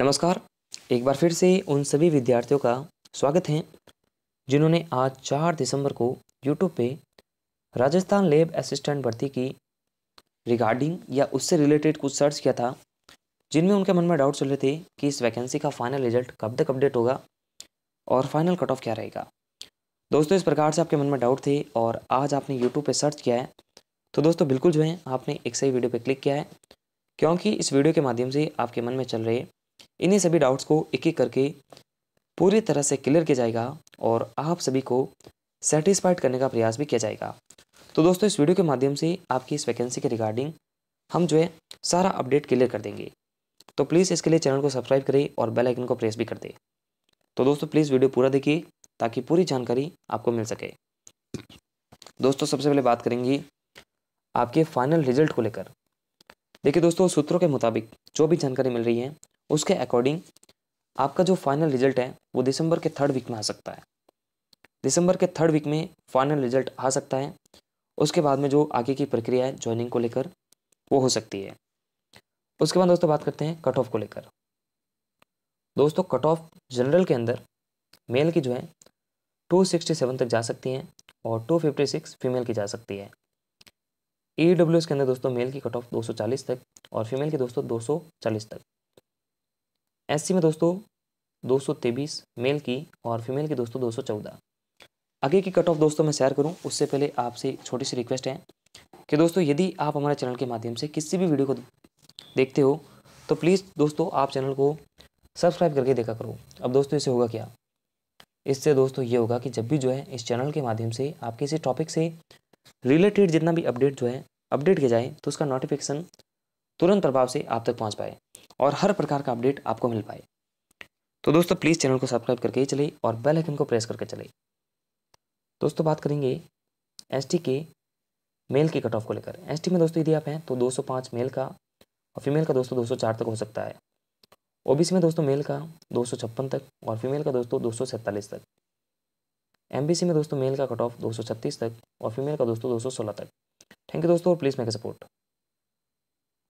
नमस्कार एक बार फिर से उन सभी विद्यार्थियों का स्वागत है जिन्होंने आज चार दिसंबर को यूट्यूब पे राजस्थान लेब असिस्टेंट भर्ती की रिगार्डिंग या उससे रिलेटेड कुछ सर्च किया था जिनमें उनके मन में डाउट चल रहे थे कि इस वैकेंसी का फाइनल रिजल्ट कब तक अपडेट होगा और फाइनल कट ऑफ क्या रहेगा दोस्तों इस प्रकार से आपके मन में डाउट थे और आज आपने यूट्यूब पर सर्च किया है तो दोस्तों बिल्कुल जो है आपने एक सही वीडियो पर क्लिक किया है क्योंकि इस वीडियो के माध्यम से आपके मन में चल रहे इन्हीं सभी डाउट्स को एक एक करके पूरी तरह से क्लियर किया जाएगा और आप सभी को सेटिस्फाइड करने का प्रयास भी किया जाएगा तो दोस्तों इस वीडियो के माध्यम से आपकी इस वैकेंसी के रिगार्डिंग हम जो है सारा अपडेट क्लियर कर देंगे तो प्लीज़ इसके लिए चैनल को सब्सक्राइब करें और बेल आइकन को प्रेस भी कर दें तो दोस्तों प्लीज़ वीडियो पूरा देखिए ताकि पूरी जानकारी आपको मिल सके दोस्तों सबसे पहले बात करेंगे आपके फाइनल रिजल्ट को लेकर देखिए दोस्तों सूत्रों के मुताबिक जो भी जानकारी मिल रही है उसके अकॉर्डिंग आपका जो फाइनल रिजल्ट है वो दिसंबर के थर्ड वीक में आ सकता है दिसंबर के थर्ड वीक में फाइनल रिजल्ट आ सकता है उसके बाद में जो आगे की प्रक्रिया है ज्वाइनिंग को लेकर वो हो सकती है उसके बाद दोस्तों बात करते हैं कट ऑफ को लेकर दोस्तों कट ऑफ जनरल के अंदर मेल की जो है टू सिक्सटी सेवन तक जा सकती हैं और टू फिफ्टी सिक्स फीमेल की जा सकती है ई डब्ल्यू एस के अंदर दोस्तों मेल की कट ऑफ दो सौ चालीस तक और फीमेल की दोस्तों दो सौ चालीस तक एस में दोस्तों दो मेल की और फीमेल की दोस्तों दो आगे की कट ऑफ दोस्तों मैं शेयर करूं उससे पहले आपसे छोटी सी रिक्वेस्ट है कि दोस्तों यदि आप हमारे चैनल के माध्यम से किसी भी वीडियो को देखते हो तो प्लीज़ दोस्तों आप चैनल को सब्सक्राइब करके देखा करो अब दोस्तों इससे होगा क्या इससे दोस्तों ये होगा कि जब भी जो है इस चैनल के माध्यम से आप किसी टॉपिक से रिलेटेड जितना भी अपडेट जो है अपडेट किया जाए तो उसका नोटिफिकेशन तुरंत प्रभाव से आप तक पहुंच पाए और हर प्रकार का अपडेट आपको मिल पाए तो दोस्तों प्लीज़ चैनल को सब्सक्राइब करके चलिए और बेल आइकन को प्रेस करके चलिए दोस्तों बात करेंगे एस के मेल के कट ऑफ को लेकर एस में दोस्तों यदि आप हैं तो 205 मेल का और फीमेल का दोस्तों 204 तक हो सकता है सी में दोस्तों मेल का दो तक और फीमेल का दोस्तों दो तक सी में दोस्तों मेल का कट ऑफ छत्तीस तक और फीमेल का दोस्तों सोलह तक थैंक यू दोस्तों और प्लीज़ मेक सपोर्ट